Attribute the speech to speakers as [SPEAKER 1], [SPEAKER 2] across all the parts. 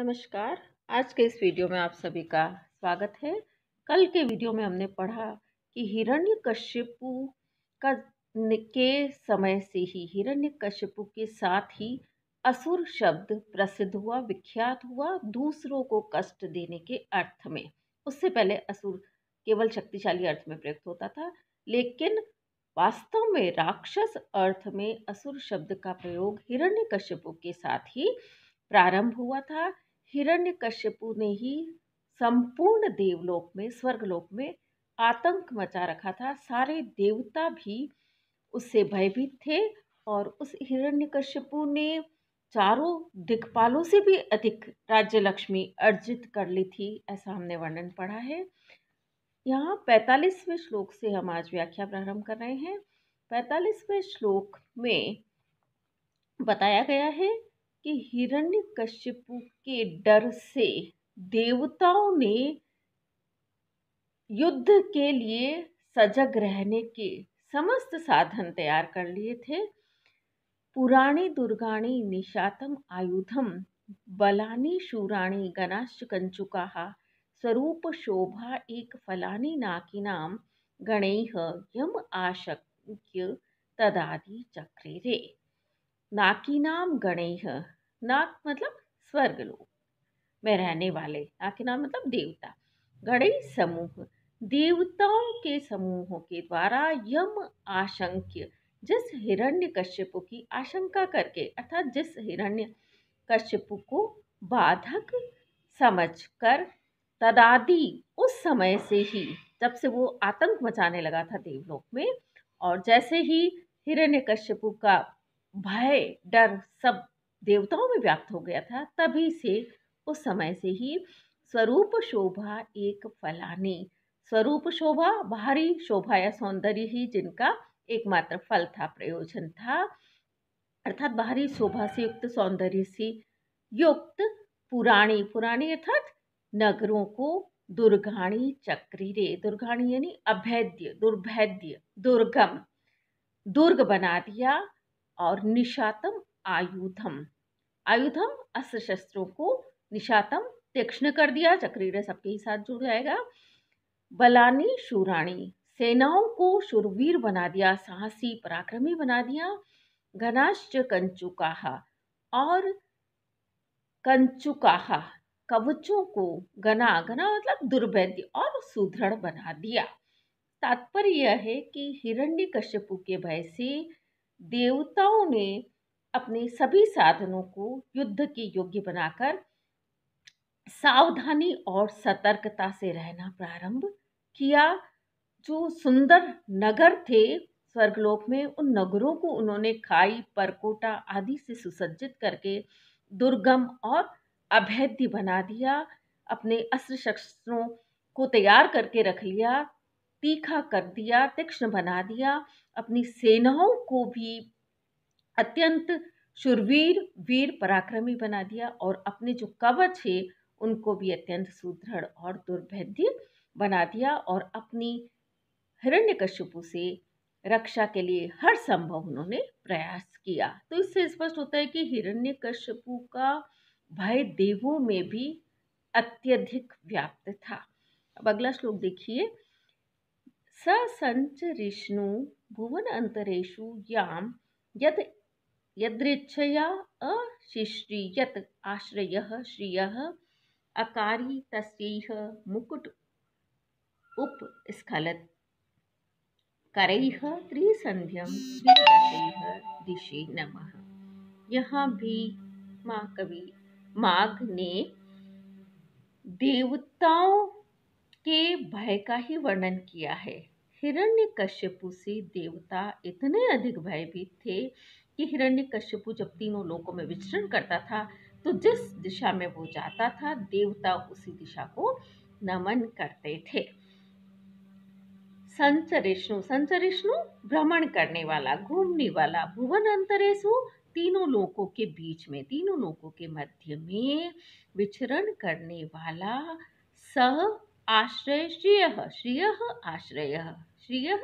[SPEAKER 1] नमस्कार आज के इस वीडियो में आप सभी का स्वागत है कल के वीडियो में हमने पढ़ा कि हिरण्य कश्यपु का के समय से ही हिरण्य कश्यपु के साथ ही असुर शब्द प्रसिद्ध हुआ विख्यात हुआ दूसरों को कष्ट देने के अर्थ में उससे पहले असुर केवल शक्तिशाली अर्थ में प्रयुक्त होता था लेकिन वास्तव में राक्षस अर्थ में असुर शब्द का प्रयोग हिरण्य कश्यपु के साथ ही प्रारंभ हुआ था हिरण्यकश्यपु ने ही संपूर्ण देवलोक में स्वर्गलोक में आतंक मचा रखा था सारे देवता भी उससे भयभीत थे और उस हिरण्यकश्यपु ने चारों दिक्पालों से भी अधिक राज्य लक्ष्मी अर्जित कर ली थी ऐसा हमने वर्णन पढ़ा है यहाँ पैंतालीसवें श्लोक से हम आज व्याख्या प्रारंभ कर रहे हैं पैंतालीसवें श्लोक में बताया गया है कि कश्यपु के डर से देवताओं ने युद्ध के लिए सजग रहने के समस्त साधन तैयार कर लिए थे पुराणी दुर्गाणी निशातम आयुधम बलानी शूराणी गणाश्च कंचुका स्वरूप शोभा एक फलानी नाकिनाम गणेह यम आशक्य तदादि चक्रे रे नाकी नाम गणेह नाक मतलब स्वर्ग लोग में रहने वाले नाकी नाम मतलब देवता गणेश समूह देवताओं के समूहों के द्वारा यम आशंक्य जिस हिरण्य कश्यपु की आशंका करके अर्थात जिस हिरण्य कश्यपु को बाधक समझकर तदादि उस समय से ही जब से वो आतंक मचाने लगा था देवलोक में और जैसे ही हिरण्य कश्यपु का भय डर सब देवताओं में व्याप्त हो गया था तभी से उस समय से ही स्वरूप शोभा एक फलानी स्वरूप शोभा बाहरी शोभा या सौंदर्य ही जिनका एकमात्र फल था प्रयोजन था अर्थात बाहरी शोभा से युक्त सौंदर्य से युक्त पुराणी पुराणी अर्थात नगरों को दुर्गाणी चक्रीरे दुर्गाणी यानी अभेद्य दुर्भेद्य दुर्गम दुर्ग बना दिया और निशातम आयुधम आयुधम अस्त्र शस्त्रों को निशातम तीक्ष्ण कर दिया चक्रीर सबके ही साथ जुड़ जाएगा बलानी शूराणी सेनाओं को शुरवीर बना दिया साहसी पराक्रमी बना दिया घनाश्च कंचुकाहा और कंचुकाहा कवचों को घना घना मतलब दुर्भेद्य और सुदृढ़ बना दिया तात्पर्य यह है कि हिरण्य कश्यपु के भय से देवताओं ने अपने सभी साधनों को युद्ध के योग्य बनाकर सावधानी और सतर्कता से रहना प्रारंभ किया जो सुंदर नगर थे स्वर्गलोक में उन नगरों को उन्होंने खाई परकोटा आदि से सुसज्जित करके दुर्गम और अभेद्य बना दिया अपने अस्त्र शस्त्रों को तैयार करके रख लिया तीखा कर दिया तीक्ष्ण बना दिया अपनी सेनाओं को भी अत्यंत शुरवीर वीर पराक्रमी बना दिया और अपने जो कवच है उनको भी अत्यंत सुदृढ़ और दुर्भेद्य बना दिया और अपनी कश्यपु से रक्षा के लिए हर संभव उन्होंने प्रयास किया तो इससे स्पष्ट होता है कि कश्यपु का भय देवों में भी अत्यधिक व्याप्त था अब अगला श्लोक देखिए स भुवन अंतरेशु याम यद् यदृच्छया यत आश्रय श्रिय अकारि तस्यैह मुकुट उपस्खलत् करैः त्रिसन्ध्यं विदशैः दिशि नमः यहाँ भी माँ कवि माघ ने देवताओं के भय का ही वर्णन किया है हिरण्य कश्यपु से देवता इतने अधिक भयभीत थे कि हिरण्य कश्यपु जब तीनों लोकों में विचरण करता था तो जिस दिशा में वो जाता था देवता उसी दिशा को नमन करते थे संचरिष्णु संचरिष्णु भ्रमण करने वाला घूमने वाला भुवन अंतरेशु तीनों लोकों के बीच में तीनों लोकों के मध्य में विचरण करने वाला स आश्रय श्रिय श्रिय आश्रय श्रिय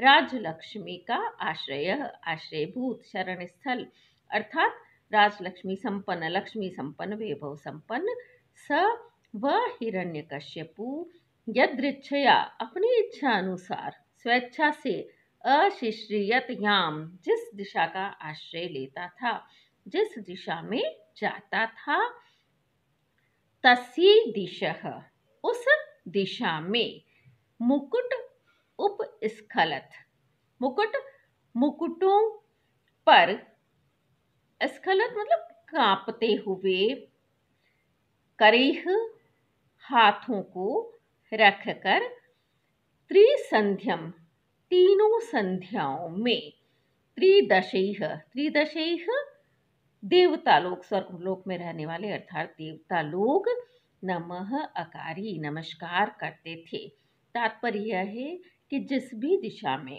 [SPEAKER 1] राजलक्ष्मी का आश्रय आश्रयभूत शरण स्थल अर्थात राजलक्ष्मी संपन्न लक्ष्मी संपन्न वैभव संपन्न स व हिरण्य कश्यपु यदृच्छया अपनी इच्छा अनुसार स्वेच्छा से अशिश्रियत याम जिस दिशा का आश्रय लेता था जिस दिशा में जाता था तसी दिशा उस दिशा में मुकुट उपस्खलत मुकुट मुकुटों पर स्खलत मतलब कांपते हुए करेह हाथों को रखकर त्रिसंध्यम तीनों संध्याओं में त्रिदश त्रिदश देवता लोक स्वर्ग लोक में रहने वाले अर्थात देवता लोग नमः अकारी नमस्कार करते थे तात्पर्य यह है कि जिस भी दिशा में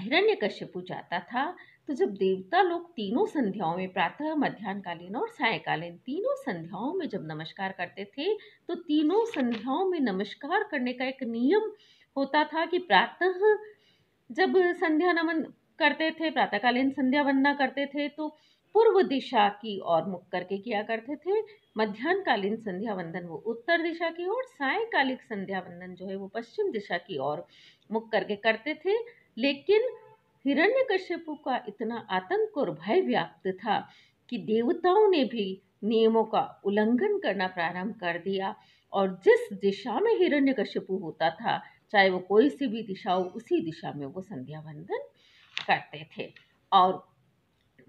[SPEAKER 1] हिरण्य हिरण्यकश्यपु जाता था तो जब देवता लोग तीनों संध्याओं में प्रातः मध्यान्हकालीन और सायकालीन तीनों संध्याओं में जब नमस्कार करते थे तो तीनों संध्याओं में नमस्कार करने का एक नियम होता था कि प्रातः जब संध्या नमन करते थे प्रातःकालीन संध्या वंदना करते थे तो पूर्व दिशा की ओर मुख करके किया करते थे मध्यान्हकालीन संध्या वंदन वो उत्तर दिशा की ओर सायकालिक संध्या वंदन जो है वो पश्चिम दिशा की ओर मुख करके करते थे लेकिन हिरण्य कश्यपु का इतना आतंक और भय व्याप्त था कि देवताओं ने भी नियमों का उल्लंघन करना प्रारंभ कर दिया और जिस दिशा में हिरण्यकश्यपु होता था चाहे वो कोई सी भी दिशा हो उसी दिशा में वो संध्या वंदन करते थे और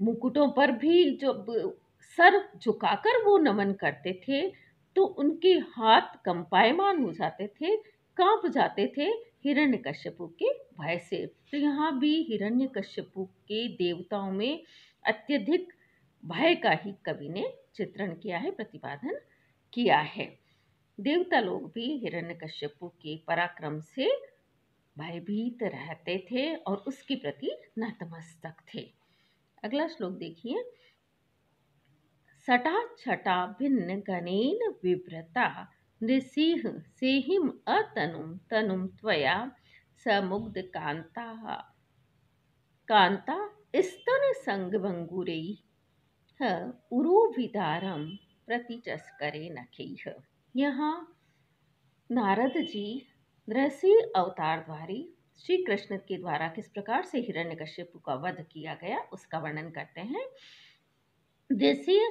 [SPEAKER 1] मुकुटों पर भी जो सर झुकाकर वो नमन करते थे तो उनके हाथ कंपायमान हो जाते थे कांप जाते थे हिरण्यकश्यपु के भय से तो यहाँ भी हिरण्य कश्यपु के देवताओं में अत्यधिक भय का ही कवि ने चित्रण किया है प्रतिपादन किया है देवता लोग भी हिरण्यकश्यपु के पराक्रम से भयभीत रहते थे और उसके प्रति नतमस्तक थे अगला श्लोक देखिए सटा छटा भिन्न गणेन विव्रता नृसिंह सेहिम अतनुम तनुम त्वया समुग्ध कांता कांता स्तन संग संगभंगुरै उरुविदारम प्रतिचस्करे नखे यहाँ नारद जी नृसिंह अवतार द्वारी श्री कृष्ण के द्वारा किस प्रकार से हिरण्यकश्यप का वध किया गया उसका वर्णन करते हैं देशीय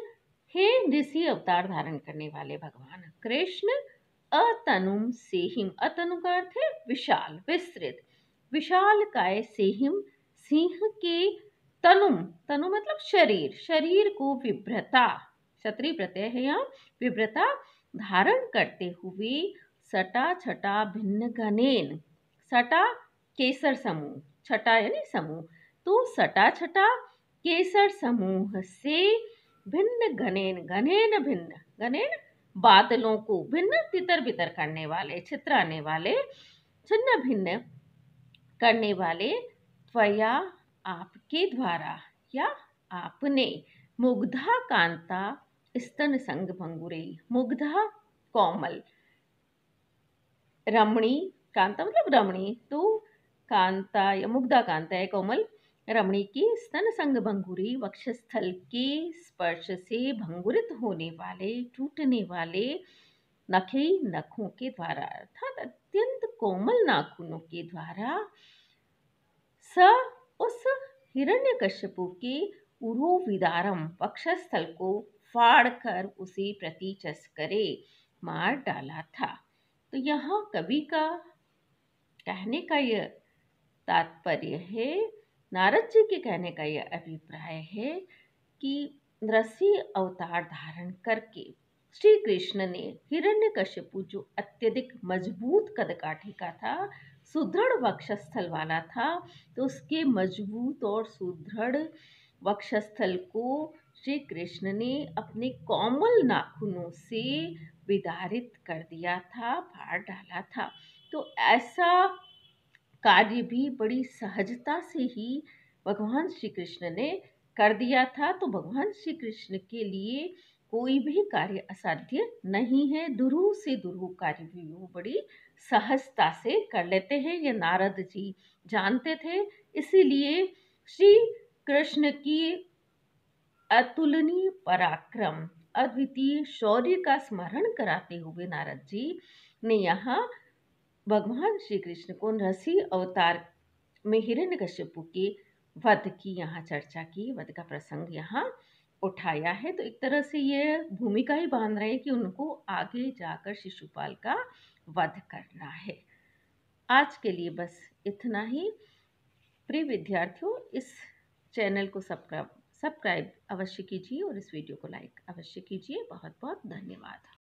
[SPEAKER 1] हे देशी अवतार धारण करने वाले भगवान कृष्ण अतनुम सेहिम अतनु का अर्थ है विशाल विस्तृत विशाल काय सेहिम सिंह के तनुम तनु मतलब शरीर शरीर को विभ्रता क्षत्रिय प्रत्यय है यहाँ विभ्रता धारण करते हुए सटा छटा भिन्न घनेन सटा केसर समूह छटा यानी समूह तो सटा छटा केसर समूह से भिन्न घनेन घनेन भिन्न घनेन बादलों को भिन्न तितर बितर करने वाले छित्राने वाले छिन्न भिन्न करने वाले त्वया आपके द्वारा या आपने मुग्धा कांता स्तन संग भंगुरे मुग्धा कोमल रमणी कांता मतलब रमणी तो कांता या मुग्धा कांता है कोमल रमणी की स्तन संग भंगुरी वक्षस्थल के स्पर्श से भंगुरित होने वाले टूटने वाले नखे नखों के द्वारा अर्थात अत्यंत कोमल नाखूनों के द्वारा स उस हिरण्य कश्यपु के उरो विदारम वक्षस्थल को फाड़ कर उसे प्रतिचस करे मार डाला था तो यहाँ कवि का कहने का यह तात्पर्य है नारद जी के कहने का यह अभिप्राय है कि रसी अवतार धारण करके श्री कृष्ण ने हिरण्य कश्यपु जो अत्यधिक मजबूत कद का था सुदृढ़ वक्षस्थल वाला था तो उसके मजबूत और सुदृढ़ वक्षस्थल को श्री कृष्ण ने अपने कोमल नाखूनों से विदारित कर दिया था फाड़ डाला था तो ऐसा कार्य भी बड़ी सहजता से ही भगवान श्री कृष्ण ने कर दिया था तो भगवान श्री कृष्ण के लिए कोई भी कार्य असाध्य नहीं है दुरु से दुरु कार्य भी वो बड़ी सहजता से कर लेते हैं ये नारद जी जानते थे इसीलिए श्री कृष्ण की अतुलनीय पराक्रम अद्वितीय शौर्य का स्मरण कराते हुए नारद जी ने यहाँ भगवान श्री कृष्ण को नरसी अवतार में हिरण्य कश्यपु के वध की यहाँ चर्चा की वध का प्रसंग यहाँ उठाया है तो एक तरह से ये भूमिका ही बांध रहे हैं कि उनको आगे जाकर शिशुपाल का वध करना है आज के लिए बस इतना ही प्रिय विद्यार्थियों इस चैनल को सब्सक्राइब सब्सक्राइब अवश्य कीजिए और इस वीडियो को लाइक अवश्य कीजिए बहुत बहुत धन्यवाद